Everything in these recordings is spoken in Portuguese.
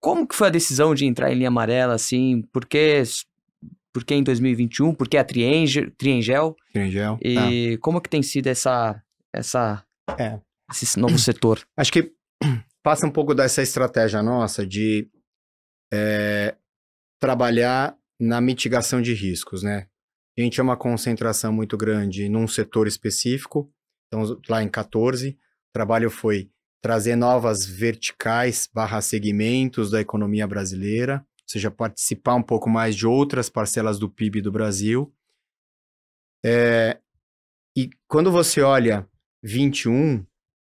Como que foi a decisão de entrar em linha amarela, assim? Por que, por que em 2021? Por que a Triangel? Triangel. E tá. como que tem sido essa, essa, é. esse novo setor? Acho que passa um pouco dessa estratégia nossa de é, trabalhar na mitigação de riscos, né? A gente é uma concentração muito grande num setor específico, então lá em 14, o trabalho foi trazer novas verticais barra segmentos da economia brasileira, ou seja, participar um pouco mais de outras parcelas do PIB do Brasil. É, e quando você olha 21,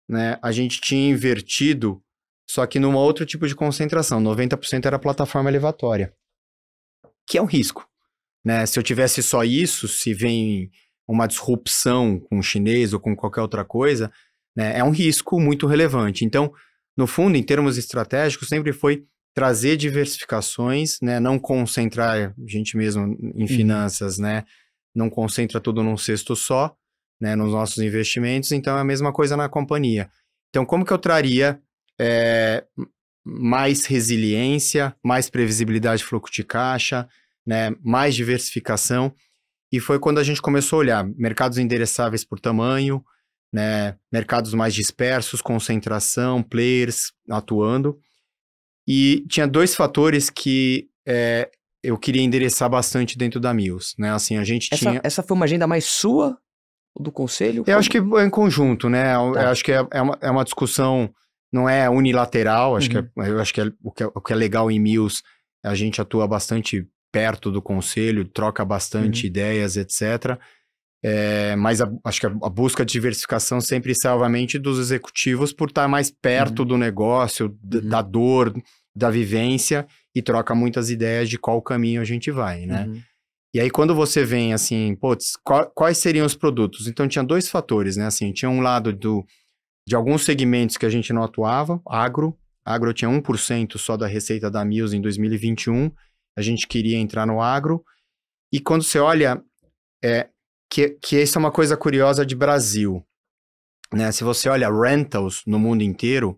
né, a gente tinha invertido, só que num outro tipo de concentração, 90% era plataforma elevatória, que é um risco. Né? Se eu tivesse só isso, se vem uma disrupção com o chinês ou com qualquer outra coisa, né? É um risco muito relevante. Então, no fundo, em termos estratégicos, sempre foi trazer diversificações, né? não concentrar a gente mesmo em uhum. finanças, uhum. né? não concentra tudo num cesto só, né? nos nossos investimentos, então é a mesma coisa na companhia. Então, como que eu traria é, mais resiliência, mais previsibilidade de fluxo de caixa, né? mais diversificação? E foi quando a gente começou a olhar mercados endereçáveis por tamanho, né? Mercados mais dispersos, concentração, players atuando. E tinha dois fatores que é, eu queria endereçar bastante dentro da Mills, né? Assim, a gente essa, tinha... Essa foi uma agenda mais sua do conselho? Eu como? acho que é em conjunto, né? É tá. Eu acho que é, é, uma, é uma discussão, não é unilateral, acho uhum. que é, uhum. eu acho que, é, o que é o que é legal em Mills, a gente atua bastante perto do conselho, troca bastante uhum. ideias, etc., é, mas a, acho que a, a, busca de diversificação sempre salva a mente dos executivos por estar tá mais perto uhum. do negócio, uhum. da dor, da vivência e troca muitas ideias de qual caminho a gente vai, né? Uhum. E aí quando você vem assim, putz, quais seriam os produtos? Então tinha dois fatores, né? Assim, tinha um lado do, de alguns segmentos que a gente não atuava, agro, agro tinha 1% só da receita da Mills em 2021, a gente queria entrar no agro, e quando você olha, é, que, que isso é uma coisa curiosa de Brasil. Né? Se você olha rentals no mundo inteiro,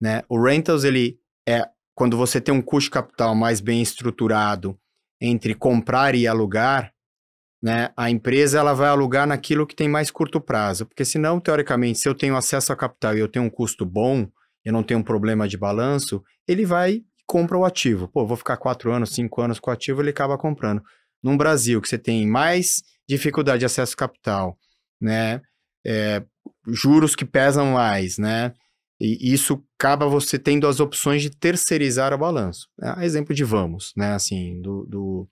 né? o rentals ele é quando você tem um custo capital mais bem estruturado entre comprar e alugar, né? a empresa ela vai alugar naquilo que tem mais curto prazo. Porque senão, teoricamente, se eu tenho acesso a capital e eu tenho um custo bom, eu não tenho um problema de balanço, ele vai e compra o ativo. Pô, vou ficar quatro anos, cinco anos com o ativo, ele acaba comprando. Num Brasil que você tem mais dificuldade de acesso capital, né? É, juros que pesam mais, né? E isso acaba você tendo as opções de terceirizar o balanço. É, exemplo de Vamos, né? Assim, do, do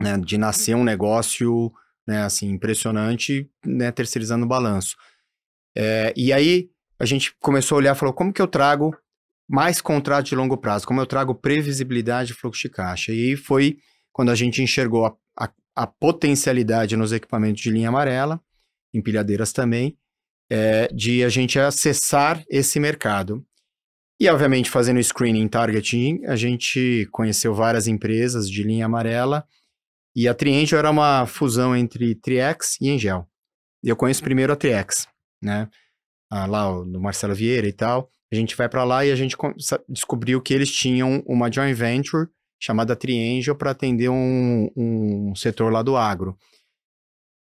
né? de nascer um negócio, né? Assim, impressionante, né? Terceirizando o balanço. É, e aí a gente começou a olhar, falou, como que eu trago mais contrato de longo prazo? Como eu trago previsibilidade de fluxo de caixa? E foi quando a gente enxergou a potencialidade nos equipamentos de linha amarela, empilhadeiras também, é, de a gente acessar esse mercado. E, obviamente, fazendo screening targeting, a gente conheceu várias empresas de linha amarela e a Triangel era uma fusão entre Triex e Engel. Eu conheço primeiro a Triex, né? Ah, lá do Marcelo Vieira e tal. A gente vai para lá e a gente descobriu que eles tinham uma joint venture chamada Triangel para atender um, um setor lá do agro.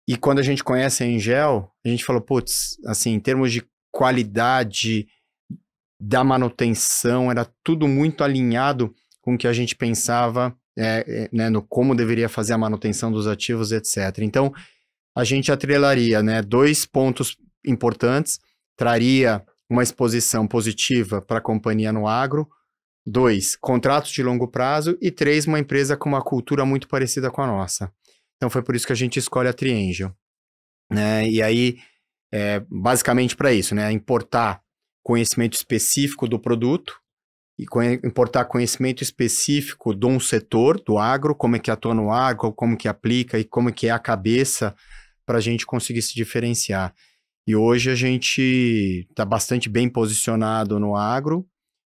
E quando a gente conhece a Engel, a gente falou, putz, assim, em termos de qualidade da manutenção, era tudo muito alinhado com o que a gente pensava é, é né, no como deveria fazer a manutenção dos ativos, etc. Então, a gente atrelaria né, dois pontos importantes, traria uma exposição positiva para a companhia no agro, Dois, contratos de longo prazo. E três, uma empresa com uma cultura muito parecida com a nossa. Então foi por isso que a gente escolhe a Triangel. Né? E aí, é, basicamente para isso, né? Importar conhecimento específico do produto e importar conhecimento específico de um setor, do agro, como é que atua no agro, como que aplica e como que é a cabeça para a gente conseguir se diferenciar. E hoje a gente está bastante bem posicionado no agro,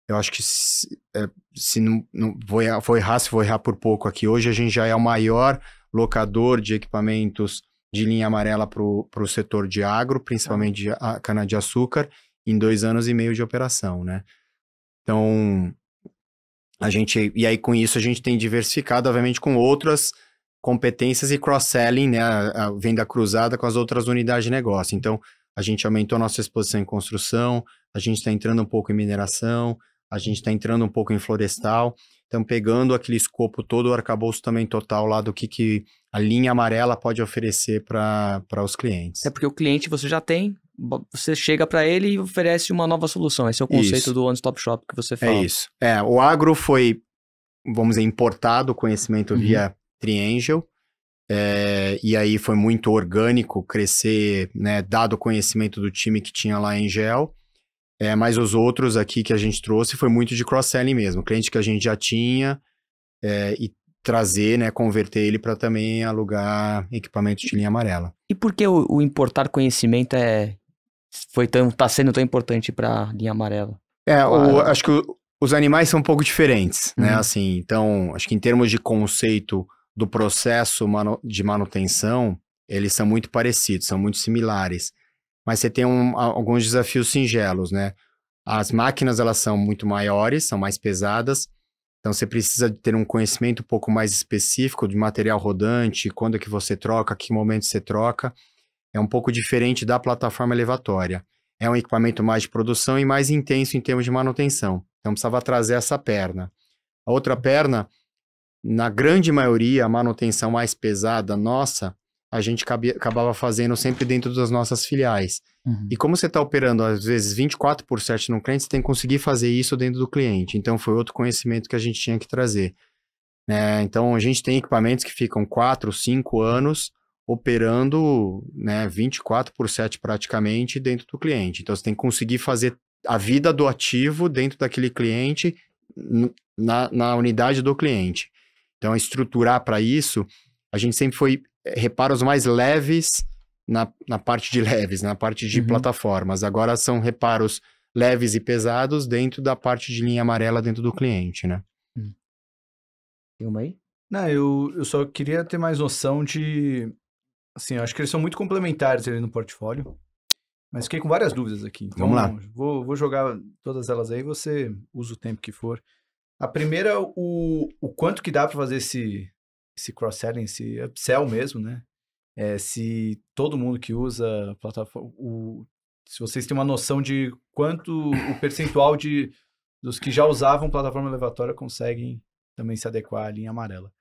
eu acho que se, é, se não, não vou, errar, vou errar, se vou errar por pouco aqui. Hoje a gente já é o maior locador de equipamentos de linha amarela para o setor de agro, principalmente a cana-de-açúcar, em dois anos e meio de operação, né? Então, a gente... E aí, com isso, a gente tem diversificado, obviamente, com outras competências e cross-selling, né? A, a venda cruzada com as outras unidades de negócio. Então, a gente aumentou a nossa exposição em construção, a gente está entrando um pouco em mineração, a gente está entrando um pouco em florestal, então pegando aquele escopo todo, o arcabouço também total lá do que, que a linha amarela pode oferecer para os clientes. É porque o cliente você já tem, você chega para ele e oferece uma nova solução. Esse é o conceito isso. do One Stop Shop que você é fala. É isso. É, o agro foi, vamos dizer, importado o conhecimento uhum. via Triangel. É, e aí foi muito orgânico crescer, né, dado o conhecimento do time que tinha lá em Gel. É, mas os outros aqui que a gente trouxe foi muito de cross-selling mesmo. Cliente que a gente já tinha é, e trazer, né, converter ele para também alugar equipamento de linha amarela. E por que o, o importar conhecimento é foi tão tá sendo tão importante para linha amarela? É, o, acho que o, os animais são um pouco diferentes, né? Uhum. Assim, então, acho que em termos de conceito do processo manu, de manutenção, eles são muito parecidos, são muito similares mas você tem um, alguns desafios singelos, né? As máquinas, elas são muito maiores, são mais pesadas, então você precisa ter um conhecimento um pouco mais específico de material rodante, quando é que você troca, que momento você troca. É um pouco diferente da plataforma elevatória. É um equipamento mais de produção e mais intenso em termos de manutenção. Então precisava trazer essa perna. A outra perna, na grande maioria, a manutenção mais pesada nossa a gente cabia, acabava fazendo sempre dentro das nossas filiais. Uhum. E como você está operando, às vezes, 24 por 7 no cliente, você tem que conseguir fazer isso dentro do cliente. Então, foi outro conhecimento que a gente tinha que trazer. Né? Então, a gente tem equipamentos que ficam 4, 5 anos operando né, 24 por 7 praticamente dentro do cliente. Então, você tem que conseguir fazer a vida do ativo dentro daquele cliente, na, na unidade do cliente. Então, estruturar para isso, a gente sempre foi reparos mais leves na, na parte de leves, na parte de uhum. plataformas. Agora são reparos leves e pesados dentro da parte de linha amarela dentro do cliente, né? Hum. Tem uma aí? Não, eu, eu só queria ter mais noção de. Assim, acho que eles são muito complementares ali no portfólio. Mas fiquei com várias dúvidas aqui. Então, Vamos lá. Então, vou, vou jogar todas elas aí, você usa o tempo que for. A primeira, o, o quanto que dá para fazer esse, esse cross-selling, esse upsell mesmo, né? É, se todo mundo que usa a plataforma, o, se vocês têm uma noção de quanto o percentual de, dos que já usavam plataforma elevatória conseguem também se adequar à linha amarela.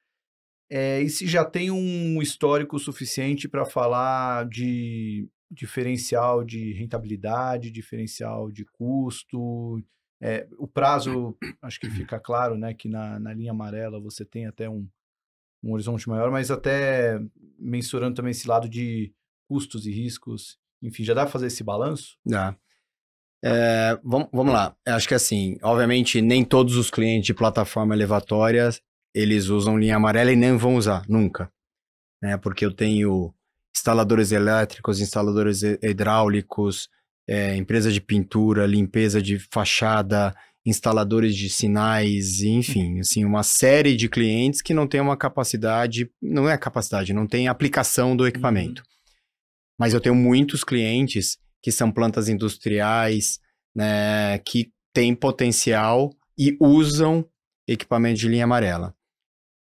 É, e se já tem um histórico suficiente para falar de diferencial de rentabilidade, diferencial de custo, é, o prazo, acho que fica claro, né, que na, na linha amarela você tem até um, um horizonte maior, mas até mensurando também esse lado de custos e riscos. Enfim, já dá para fazer esse balanço? Dá. É, vamos, vamos lá. Acho que assim, obviamente, nem todos os clientes de plataforma elevatória eles usam linha amarela e nem vão usar, nunca. Né? Porque eu tenho instaladores elétricos, instaladores hidráulicos, é, empresa de pintura, limpeza de fachada, instaladores de sinais, enfim, assim, uma série de clientes que não tem uma capacidade, não é capacidade, não tem aplicação do equipamento. Uhum. Mas eu tenho muitos clientes que são plantas industriais, né, que têm potencial e usam equipamento de linha amarela.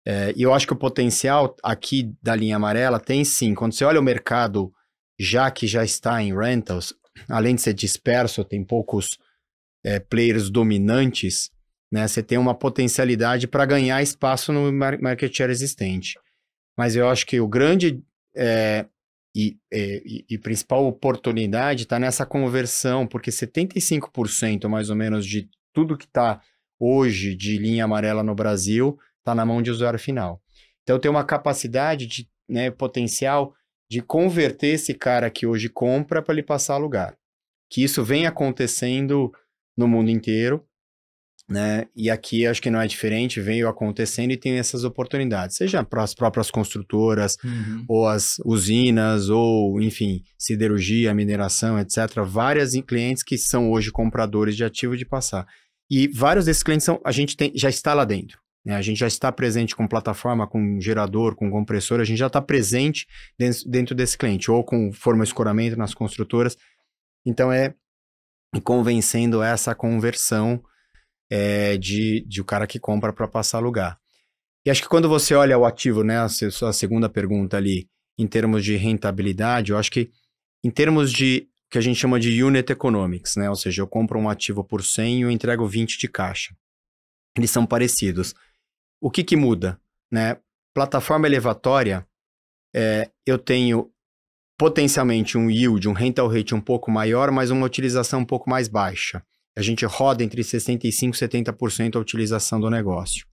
É, e eu acho que o potencial aqui da linha amarela tem sim. Quando você olha o mercado, já que já está em rentals, além de ser disperso, tem poucos é, players dominantes, né, você tem uma potencialidade para ganhar espaço no market share existente. Mas eu acho que o grande é, e, é, e, e, principal oportunidade está nessa conversão, porque 75% mais ou menos de tudo que está hoje de linha amarela no Brasil está na mão de usuário final. Então tem uma capacidade de né, potencial de converter esse cara que hoje compra para ele passar a lugar. Que isso vem acontecendo no mundo inteiro, né? E aqui acho que não é diferente, veio acontecendo e tem essas oportunidades, seja para as próprias construtoras, uhum. ou as usinas, ou enfim, siderurgia, mineração, etc. Várias clientes que são hoje compradores de ativo de passar. E vários desses clientes são, a gente tem, já está lá dentro. Né? A gente já está presente com plataforma, com gerador, com compressor, a gente já está presente dentro, dentro desse cliente, ou com forma escoramento nas construtoras. Então é e convencendo essa conversão é, de, de o cara que compra para passar lugar E acho que quando você olha o ativo, né, a sua segunda pergunta ali, em termos de rentabilidade, eu acho que em termos de que a gente chama de unit economics, né, ou seja, eu compro um ativo por 100 e eu entrego 20 de caixa. Eles são parecidos. O que que muda, né? Plataforma elevatória, é, eu tenho potencialmente um yield, um rental rate um pouco maior, mas uma utilização um pouco mais baixa. A gente roda entre 65% e 70% a utilização do negócio.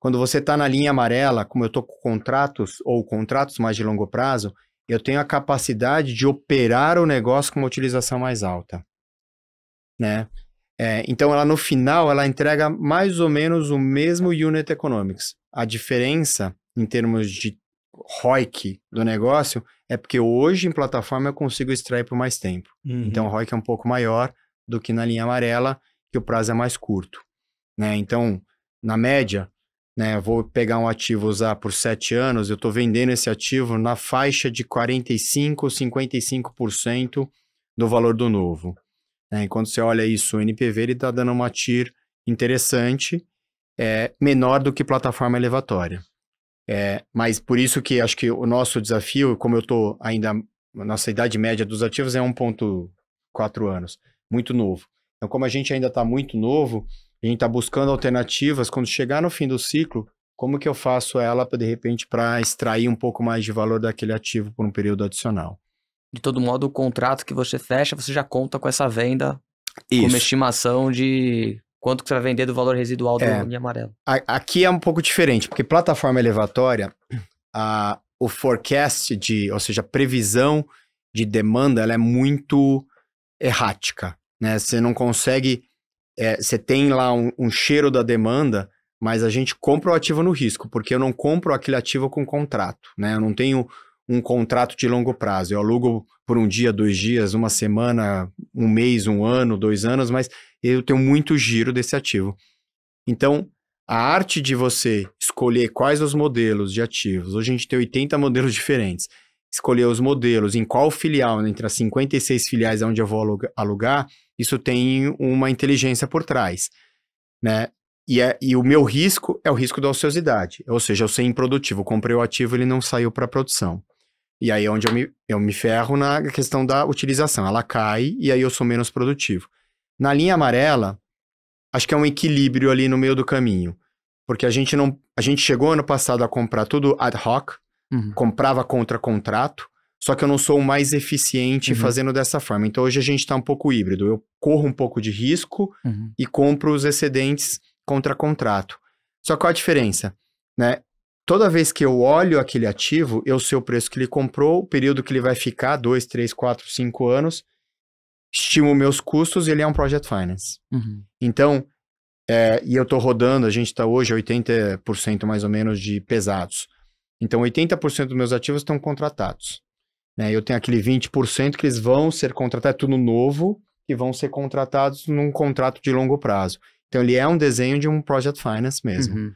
Quando você está na linha amarela, como eu estou com contratos ou contratos mais de longo prazo, eu tenho a capacidade de operar o negócio com uma utilização mais alta. Né? É, então, ela no final, ela entrega mais ou menos o mesmo unit economics. A diferença em termos de ROIC do negócio é porque hoje em plataforma eu consigo extrair por mais tempo. Uhum. Então o ROIC é um pouco maior do que na linha amarela, que o prazo é mais curto. Né? Então, na média, né, vou pegar um ativo usar por sete anos, eu estou vendendo esse ativo na faixa de 45% ou 55% do valor do novo. Né? quando você olha isso, o NPV ele está dando uma TIR interessante, é, menor do que plataforma elevatória. É, mas por isso que acho que o nosso desafio, como eu estou ainda, nossa idade média dos ativos é 1,4 anos, muito novo. Então, como a gente ainda está muito novo, a gente está buscando alternativas. Quando chegar no fim do ciclo, como que eu faço ela, de repente, para extrair um pouco mais de valor daquele ativo por um período adicional? De todo modo, o contrato que você fecha, você já conta com essa venda, Isso. com uma estimação de Quanto que você vai vender do valor residual do é, linha amarela? Aqui é um pouco diferente, porque plataforma elevatória, a, o forecast de, ou seja, a previsão de demanda, ela é muito errática, né? Você não consegue, é, você tem lá um, um cheiro da demanda, mas a gente compra o ativo no risco, porque eu não compro aquele ativo com contrato, né? Eu não tenho um contrato de longo prazo. Eu alugo por um dia, dois dias, uma semana, um mês, um ano, dois anos, mas eu tenho muito giro desse ativo. Então, a arte de você escolher quais os modelos de ativos, hoje a gente tem 80 modelos diferentes, escolher os modelos, em qual filial, né, entre as 56 filiais onde eu vou alugar, isso tem uma inteligência por trás, né? E, é, e o meu risco é o risco da ociosidade, ou seja, eu ser improdutivo, comprei o ativo ele não saiu para produção. E aí é onde eu me, eu me ferro na questão da utilização, ela cai e aí eu sou menos produtivo. Na linha amarela, acho que é um equilíbrio ali no meio do caminho. Porque a gente não. A gente chegou ano passado a comprar tudo ad hoc, uhum. comprava contra contrato, só que eu não sou o mais eficiente uhum. fazendo dessa forma. Então hoje a gente está um pouco híbrido. Eu corro um pouco de risco uhum. e compro os excedentes contra contrato. Só qual a diferença? Né? Toda vez que eu olho aquele ativo, eu sei o preço que ele comprou, o período que ele vai ficar, 2, 3, 4, 5 anos, estimo meus custos, ele é um project finance. Uhum. Então, é, e eu estou rodando, a gente está hoje 80% mais ou menos de pesados. Então, 80% dos meus ativos estão contratados. Né? Eu tenho aquele 20% que eles vão ser contratados, é tudo novo, e vão ser contratados num contrato de longo prazo. Então, ele é um desenho de um project finance mesmo. Uhum.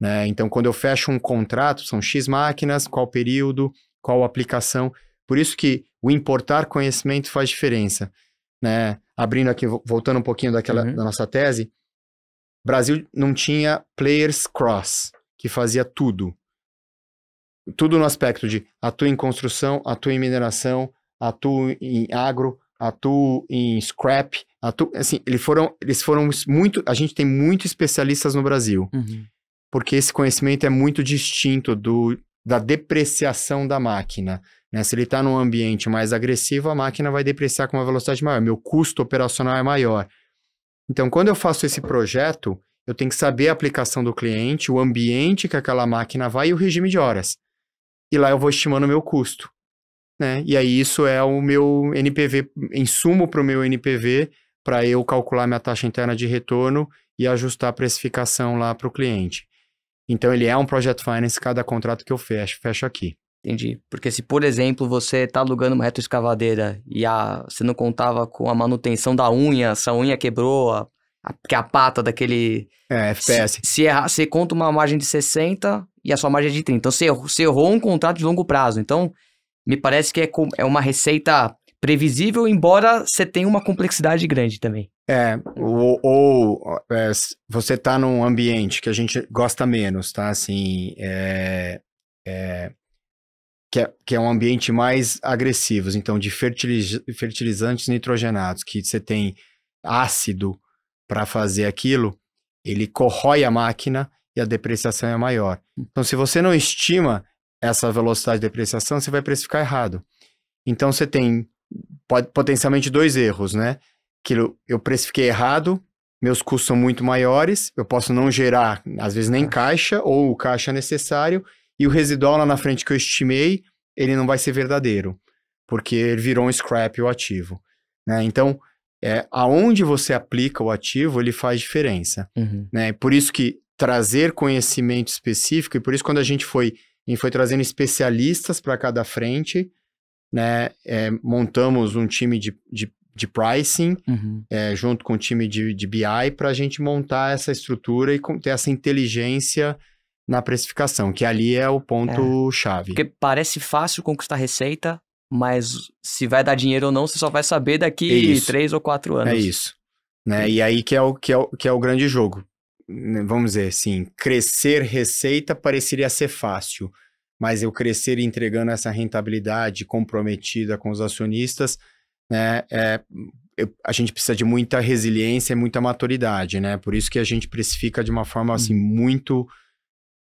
Né? Então, quando eu fecho um contrato, são X máquinas, qual período, qual aplicação. Por isso que o importar conhecimento faz diferença né? Abrindo aqui, voltando um pouquinho daquela uhum. da nossa tese, Brasil não tinha players cross, que fazia tudo. Tudo no aspecto de atua em construção, atua em mineração, atua em agro, atua em scrap, atua, assim, eles foram, eles foram muito, a gente tem muito especialistas no Brasil. Uhum. Porque esse conhecimento é muito distinto do da depreciação da máquina. Né? Se ele está num ambiente mais agressivo, a máquina vai depreciar com uma velocidade maior, meu custo operacional é maior. Então, quando eu faço esse projeto, eu tenho que saber a aplicação do cliente, o ambiente que aquela máquina vai e o regime de horas. E lá eu vou estimando o meu custo. Né? E aí isso é o meu NPV, insumo para o meu NPV, para eu calcular minha taxa interna de retorno e ajustar a precificação lá para o cliente. Então ele é um project finance cada contrato que eu fecho, fecho aqui. Entendi. Porque se, por exemplo, você está alugando uma retroescavadeira e a, você não contava com a manutenção da unha, essa unha quebrou, a, a, que é a pata daquele... É, FPS. Se, se errar, você conta uma margem de 60 e a sua margem é de 30. Então, você errou, você errou um contrato de longo prazo. Então, me parece que é, é uma receita previsível, embora você tenha uma complexidade grande também. É, ou, ou é, você está num ambiente que a gente gosta menos, tá? Assim, é, é, que, é, que é um ambiente mais agressivo, então de fertiliz, fertilizantes nitrogenados, que você tem ácido para fazer aquilo, ele corrói a máquina e a depreciação é maior. Então, se você não estima essa velocidade de depreciação, você vai precificar errado. Então, você tem pode, potencialmente dois erros, né? Que eu, eu precifiquei errado, meus custos são muito maiores, eu posso não gerar, às vezes, nem é. caixa ou o caixa é necessário, e o residual lá na frente que eu estimei, ele não vai ser verdadeiro, porque ele virou um scrap o ativo. Né? Então, é, aonde você aplica o ativo, ele faz diferença. Uhum. Né? Por isso que trazer conhecimento específico, e por isso quando a gente foi, a gente foi trazendo especialistas para cada frente, né? É, montamos um time de, de, de pricing uhum. é, junto com o um time de, de BI para a gente montar essa estrutura e ter essa inteligência na precificação, que ali é o ponto é. chave. Porque parece fácil conquistar receita, mas se vai dar dinheiro ou não, você só vai saber daqui é três ou quatro é anos. É isso. Né? E aí que é, o, que, é o, que é o grande jogo. Vamos dizer assim, crescer receita pareceria ser fácil mas eu crescer entregando essa rentabilidade comprometida com os acionistas, né, é, eu, a gente precisa de muita resiliência e muita maturidade, né? Por isso que a gente precifica de uma forma assim uhum. muito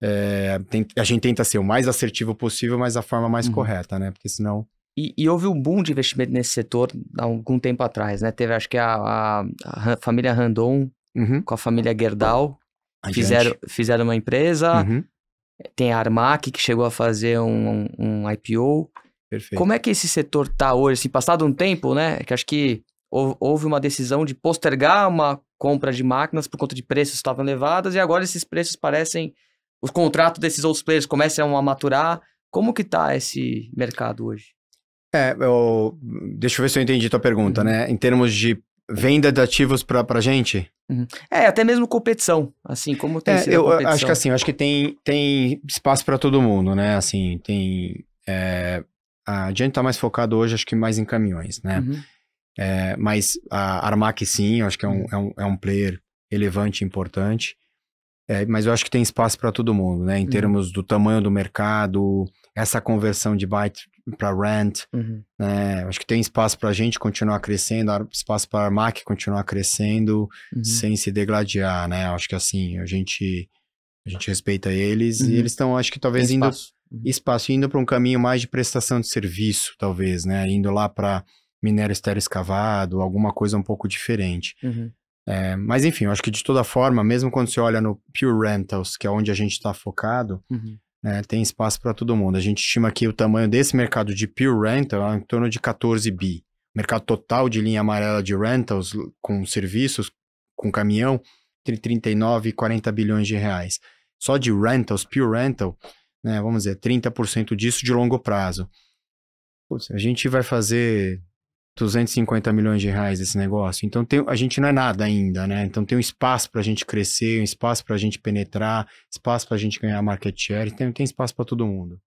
é, tem, a gente tenta ser o mais assertivo possível, mas a forma mais uhum. correta, né? Porque senão. E, e, houve um boom de investimento nesse setor há algum tempo atrás, né? Teve, acho que a, a, a família Randon uhum. com a família Gerdau fizeram, fizeram uma empresa. Uhum. Tem a Armac, que chegou a fazer um, um, um IPO. Perfeito. Como é que esse setor está hoje? Assim, passado um tempo, né? É que acho que houve uma decisão de postergar uma compra de máquinas por conta de preços que estavam elevados e agora esses preços parecem os contratos desses outros players começam a maturar. Como que está esse mercado hoje? É, eu, deixa eu ver se eu entendi a tua pergunta, uhum. né? Em termos de venda de ativos para a gente? Uhum. É, até mesmo competição, assim, como tem é, sido eu competição. acho que assim, acho que tem, tem espaço para todo mundo, né? Assim, tem... É, a gente tá mais focado hoje, acho que mais em caminhões, né? Uhum. É, mas a Armac sim, acho que é um, uhum. é um, é um player relevante e importante. É, mas eu acho que tem espaço para todo mundo, né? Em uhum. termos do tamanho do mercado, essa conversão de byte para rent. Uhum. Né? Acho que tem espaço para a gente continuar crescendo, espaço para a Armac continuar crescendo uhum. sem se degladiar, né? Acho que assim, a gente, a gente respeita eles uhum. e eles estão, acho que talvez uhum. espaço. indo espaço, indo para um caminho mais de prestação de serviço, talvez, né? Indo lá para minério estéreo escavado, alguma coisa um pouco diferente. Uhum. É, mas enfim, eu acho que de toda forma, mesmo quando você olha no Pure Rentals, que é onde a gente está focado, uhum. Né? Tem espaço para todo mundo. A gente estima que o tamanho desse mercado de pure rental é em torno de 14 bi. O mercado total de linha amarela de rentals com serviços, com caminhão, entre 39 e 40 bilhões de reais. Só de rentals, pure rental, né, vamos dizer, 30% disso de longo prazo. Putz, a gente vai fazer 250 milhões de reais esse negócio. Então tem, a gente não é nada ainda, né? Então tem um espaço para a gente crescer, um espaço para a gente penetrar, espaço para a gente ganhar market share, tem, tem espaço para todo mundo.